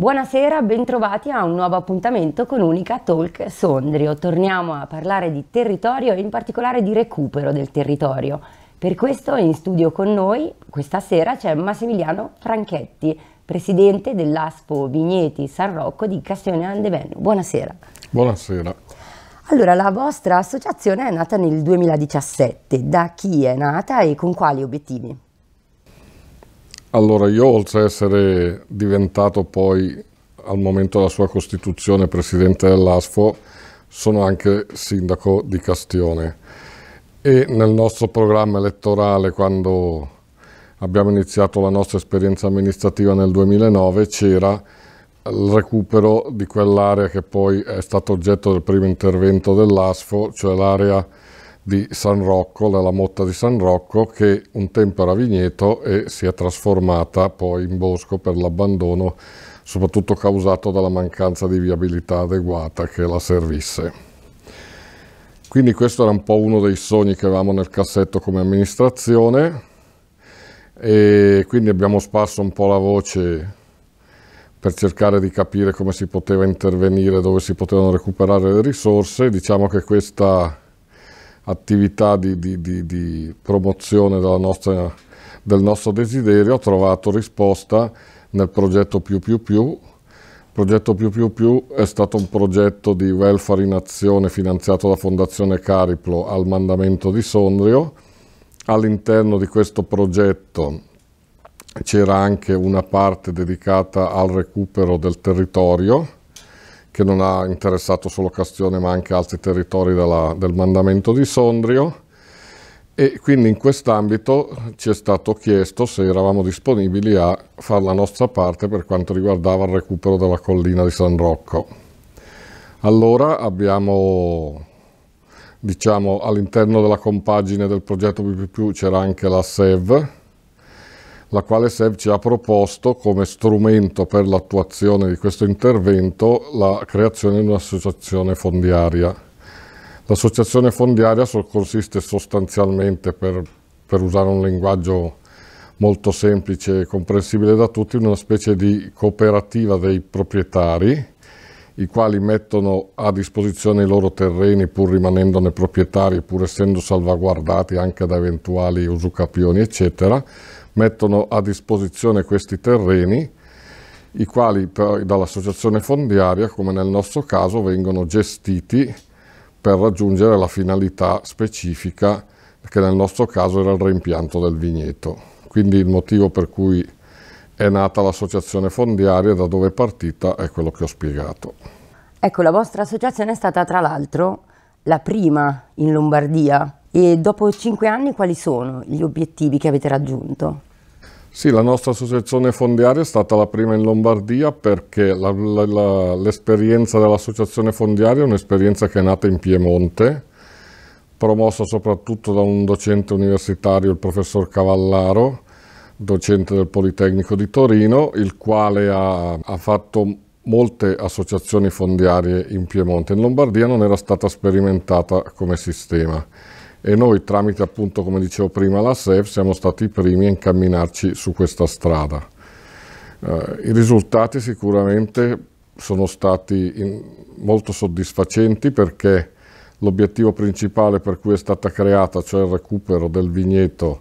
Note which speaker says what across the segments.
Speaker 1: Buonasera, bentrovati a un nuovo appuntamento con Unica Talk Sondrio. Torniamo a parlare di territorio e in particolare di recupero del territorio. Per questo in studio con noi questa sera c'è Massimiliano Franchetti, presidente dell'Aspo Vigneti San Rocco di Castione Andeven. Buonasera.
Speaker 2: Buonasera.
Speaker 1: Allora, la vostra associazione è nata nel 2017. Da chi è nata e con quali obiettivi?
Speaker 2: Allora io oltre a essere diventato poi al momento della sua costituzione presidente dell'ASFO sono anche sindaco di Castione e nel nostro programma elettorale quando abbiamo iniziato la nostra esperienza amministrativa nel 2009 c'era il recupero di quell'area che poi è stata oggetto del primo intervento dell'ASFO, cioè l'area di San Rocco, della motta di San Rocco, che un tempo era vigneto e si è trasformata poi in bosco per l'abbandono, soprattutto causato dalla mancanza di viabilità adeguata che la servisse. Quindi questo era un po' uno dei sogni che avevamo nel cassetto come amministrazione e quindi abbiamo sparso un po' la voce per cercare di capire come si poteva intervenire, dove si potevano recuperare le risorse. Diciamo che questa attività di, di, di, di promozione nostra, del nostro desiderio, ha trovato risposta nel progetto più più più. Progetto più più più è stato un progetto di welfare in azione finanziato da Fondazione Cariplo al mandamento di Sondrio. All'interno di questo progetto c'era anche una parte dedicata al recupero del territorio che non ha interessato solo Castione ma anche altri territori della, del mandamento di Sondrio e quindi in quest'ambito ci è stato chiesto se eravamo disponibili a fare la nostra parte per quanto riguardava il recupero della collina di San Rocco. Allora abbiamo, diciamo, all'interno della compagine del progetto BP+, c'era anche la SEV, la quale SEV ci ha proposto come strumento per l'attuazione di questo intervento la creazione di un'associazione fondiaria. L'associazione fondiaria consiste sostanzialmente, per, per usare un linguaggio molto semplice e comprensibile da tutti, in una specie di cooperativa dei proprietari i quali mettono a disposizione i loro terreni pur rimanendone proprietari, pur essendo salvaguardati anche da eventuali usucapioni, eccetera, mettono a disposizione questi terreni, i quali dall'associazione fondiaria, come nel nostro caso, vengono gestiti per raggiungere la finalità specifica che nel nostro caso era il reimpianto del vigneto. Quindi il motivo per cui è nata l'associazione fondiaria, e da dove è partita, è quello che ho spiegato.
Speaker 1: Ecco, la vostra associazione è stata tra l'altro la prima in Lombardia e dopo cinque anni quali sono gli obiettivi che avete raggiunto?
Speaker 2: Sì, la nostra associazione fondiaria è stata la prima in Lombardia perché l'esperienza dell'associazione fondiaria è un'esperienza che è nata in Piemonte, promossa soprattutto da un docente universitario, il professor Cavallaro, docente del Politecnico di Torino, il quale ha, ha fatto molte associazioni fondiarie in Piemonte. In Lombardia non era stata sperimentata come sistema e noi tramite appunto come dicevo prima la SEF siamo stati i primi a incamminarci su questa strada. Eh, I risultati sicuramente sono stati in, molto soddisfacenti perché l'obiettivo principale per cui è stata creata, cioè il recupero del vigneto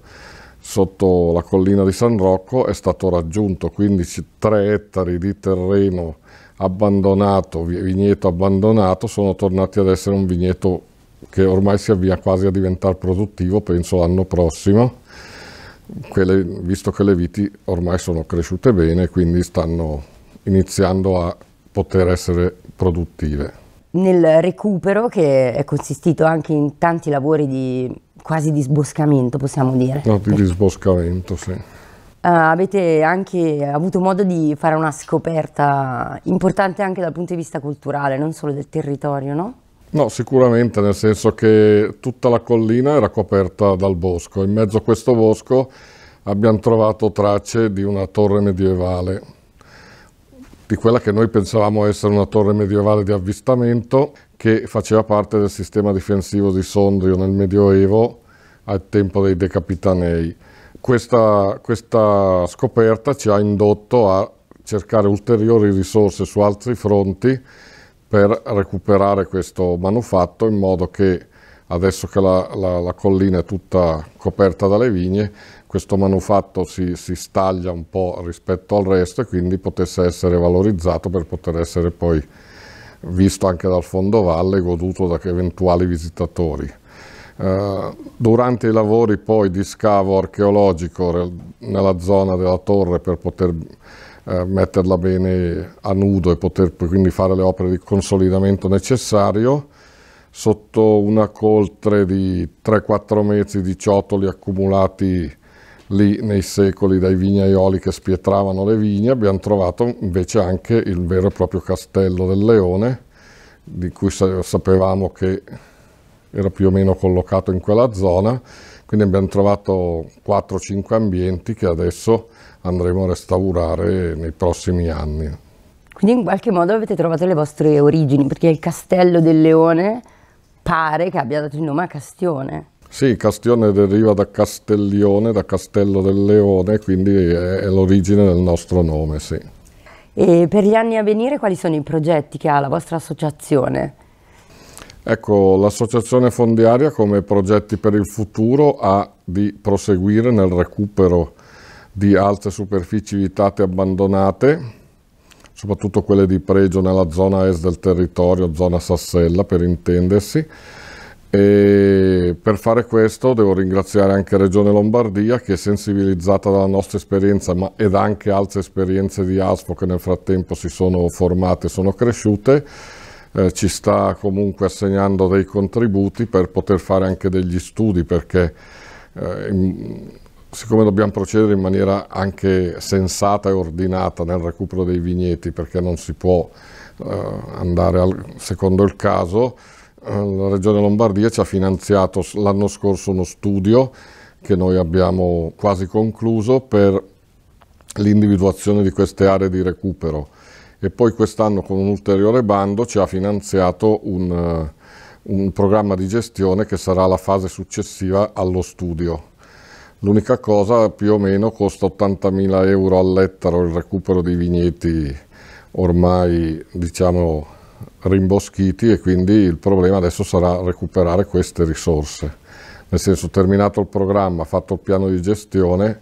Speaker 2: sotto la collina di San Rocco, è stato raggiunto, quindi 3 ettari di terreno abbandonato, vigneto abbandonato, sono tornati ad essere un vigneto che ormai si avvia quasi a diventare produttivo, penso l'anno prossimo, quelle, visto che le viti ormai sono cresciute bene, quindi stanno iniziando a poter essere produttive.
Speaker 1: Nel recupero, che è consistito anche in tanti lavori di quasi disboscamento, possiamo dire. No, di
Speaker 2: disboscamento, sì. Uh,
Speaker 1: avete anche avuto modo di fare una scoperta importante anche dal punto di vista culturale, non solo del territorio, no?
Speaker 2: No, sicuramente, nel senso che tutta la collina era coperta dal bosco. In mezzo a questo bosco abbiamo trovato tracce di una torre medievale, di quella che noi pensavamo essere una torre medievale di avvistamento che faceva parte del sistema difensivo di Sondrio nel Medioevo al tempo dei Decapitanei. Questa, questa scoperta ci ha indotto a cercare ulteriori risorse su altri fronti per recuperare questo manufatto in modo che adesso che la, la, la collina è tutta coperta dalle vigne questo manufatto si, si, staglia un po' rispetto al resto e quindi potesse essere valorizzato per poter essere poi visto anche dal fondovalle e goduto da eventuali visitatori. Eh, durante i lavori poi di scavo archeologico nella zona della torre per poter eh, metterla bene a nudo e poter quindi fare le opere di consolidamento necessario sotto una coltre di 3-4 metri di ciotoli accumulati lì nei secoli dai vignaioli che spietravano le vigne abbiamo trovato invece anche il vero e proprio castello del leone di cui sapevamo che era più o meno collocato in quella zona quindi abbiamo trovato 4-5 ambienti che adesso andremo a restaurare nei prossimi anni.
Speaker 1: Quindi in qualche modo avete trovato le vostre origini, perché il Castello del Leone pare che abbia dato il nome a Castione.
Speaker 2: Sì, Castione deriva da Castellione, da Castello del Leone, quindi è, l'origine del nostro nome, sì.
Speaker 1: E per gli anni a venire quali sono i progetti che ha la vostra associazione?
Speaker 2: Ecco, l'Associazione Fondiaria come progetti per il futuro ha di proseguire nel recupero di alte superfici vitate abbandonate, soprattutto quelle di pregio nella zona est del territorio, zona Sassella per intendersi, e per fare questo devo ringraziare anche Regione Lombardia che è sensibilizzata dalla nostra esperienza ma, ed anche altre esperienze di ASPO che nel frattempo si sono formate e sono cresciute eh, ci sta comunque assegnando dei contributi per poter fare anche degli studi perché eh, in, siccome dobbiamo procedere in maniera anche sensata e ordinata nel recupero dei vigneti perché non si può eh, andare al, secondo il caso, eh, la Regione Lombardia ci ha finanziato l'anno scorso uno studio che noi abbiamo quasi concluso per l'individuazione di queste aree di recupero e poi quest'anno con un ulteriore bando ci ha finanziato un, eh, un programma di gestione che sarà la fase successiva allo studio. L'unica cosa più o meno costa 80.000 euro all'ettaro il recupero dei vigneti ormai diciamo rimboschiti e quindi il problema adesso sarà recuperare queste risorse. Nel senso terminato il programma, fatto il piano di gestione,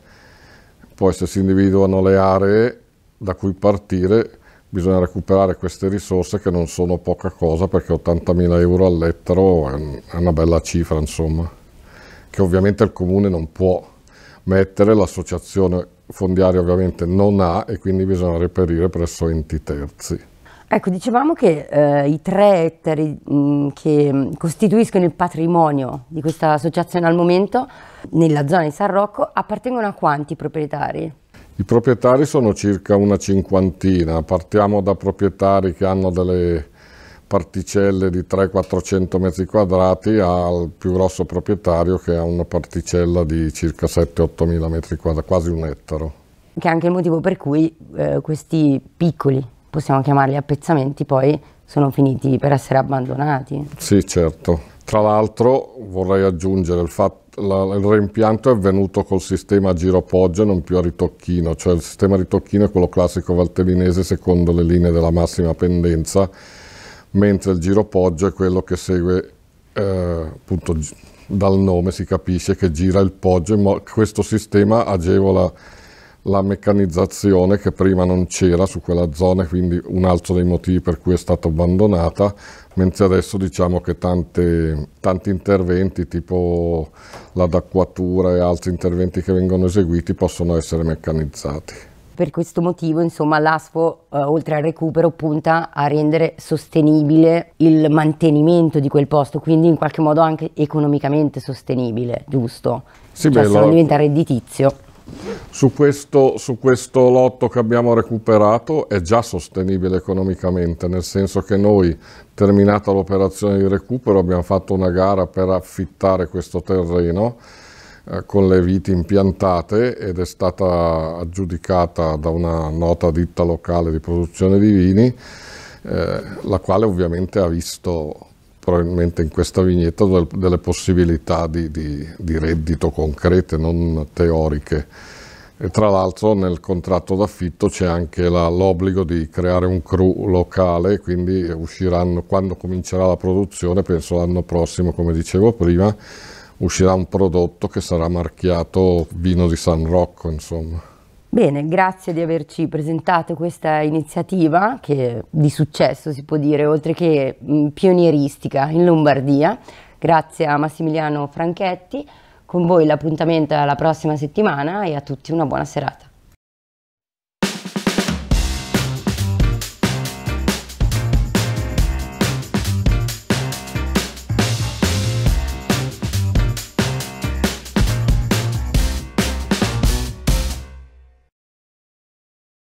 Speaker 2: poi se si individuano le aree da cui partire bisogna recuperare queste risorse che non sono poca cosa perché 80.000 euro all'ettaro è una bella cifra insomma che ovviamente il comune non può mettere l'associazione fondiaria ovviamente non ha e quindi bisogna reperire presso enti terzi.
Speaker 1: Ecco, dicevamo che eh, i tre ettari mh, mm, che costituiscono il patrimonio di questa associazione al momento nella zona di San Rocco appartengono a quanti proprietari?
Speaker 2: I proprietari sono circa una cinquantina, partiamo da proprietari che hanno delle particelle di 300-400 metri quadrati al più grosso proprietario che ha una particella di circa 7-8 mila metri quadrati, quasi un ettaro.
Speaker 1: Che è anche il motivo per cui eh, questi piccoli, possiamo chiamarli appezzamenti, poi sono finiti per essere abbandonati.
Speaker 2: Sì, certo. Tra l'altro vorrei aggiungere il fatto la, il reimpianto è avvenuto col sistema a giro poggio e non più a ritocchino, cioè il sistema a ritocchino è quello classico valtellinese secondo le linee della massima pendenza, mentre il giro poggio è quello che segue, eh, appunto dal nome si capisce che gira il poggio, questo sistema agevola la meccanizzazione che prima non c'era su quella zona, quindi un altro dei motivi per cui è stata abbandonata, mentre adesso diciamo che tante, tanti interventi tipo l'adacquatura e altri interventi che vengono eseguiti possono essere meccanizzati.
Speaker 1: Per questo motivo, insomma, l'ASPO, eh, oltre al recupero, punta a rendere sostenibile il mantenimento di quel posto, quindi in qualche modo anche economicamente sostenibile, giusto? Sì, cioè, beh, se non diventa redditizio.
Speaker 2: Su questo, su questo lotto che abbiamo recuperato è già sostenibile economicamente, nel senso che noi, terminata l'operazione di recupero, abbiamo fatto una gara per affittare questo terreno eh, con le viti impiantate ed è stata aggiudicata da una nota ditta locale di produzione di vini, eh, la quale ovviamente ha visto probabilmente in questa vignetta delle possibilità di, di, di, reddito concrete, non teoriche. E tra l'altro nel contratto d'affitto c'è anche l'obbligo di creare un crew locale, quindi usciranno, quando comincerà la produzione, penso l'anno prossimo come dicevo prima, uscirà un prodotto che sarà marchiato vino di San Rocco, insomma.
Speaker 1: Bene, grazie di averci presentato questa iniziativa che di successo si può dire, oltre che pionieristica in Lombardia. Grazie a Massimiliano Franchetti. Con voi l'appuntamento alla prossima settimana e a tutti una buona serata.